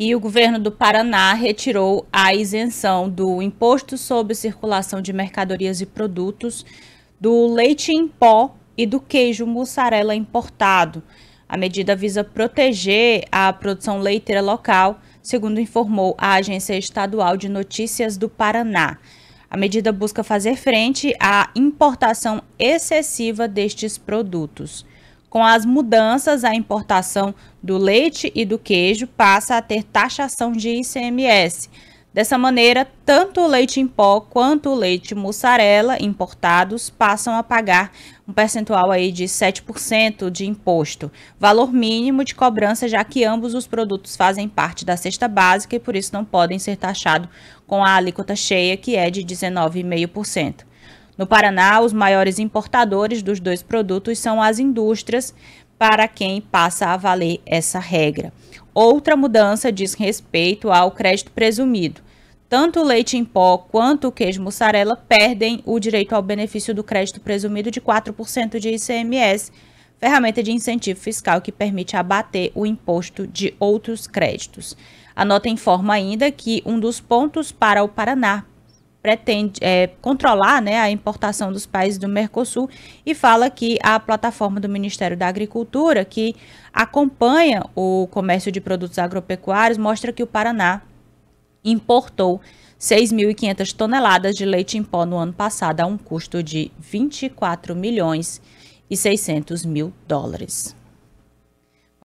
e o governo do Paraná retirou a isenção do imposto sobre circulação de mercadorias e produtos do leite em pó e do queijo mussarela importado. A medida visa proteger a produção leiteira local, segundo informou a Agência Estadual de Notícias do Paraná. A medida busca fazer frente à importação excessiva destes produtos. Com as mudanças, a importação do leite e do queijo passa a ter taxação de ICMS. Dessa maneira, tanto o leite em pó quanto o leite mussarela importados passam a pagar um percentual aí de 7% de imposto, valor mínimo de cobrança, já que ambos os produtos fazem parte da cesta básica e por isso não podem ser taxados com a alíquota cheia, que é de 19,5%. No Paraná, os maiores importadores dos dois produtos são as indústrias, para quem passa a valer essa regra. Outra mudança diz respeito ao crédito presumido. Tanto o leite em pó quanto o queijo mussarela perdem o direito ao benefício do crédito presumido de 4% de ICMS, ferramenta de incentivo fiscal que permite abater o imposto de outros créditos. A nota informa ainda que um dos pontos para o Paraná pretende é, controlar né, a importação dos países do Mercosul e fala que a plataforma do Ministério da Agricultura, que acompanha o comércio de produtos agropecuários, mostra que o Paraná importou 6.500 toneladas de leite em pó no ano passado a um custo de 24 milhões e 600 mil dólares.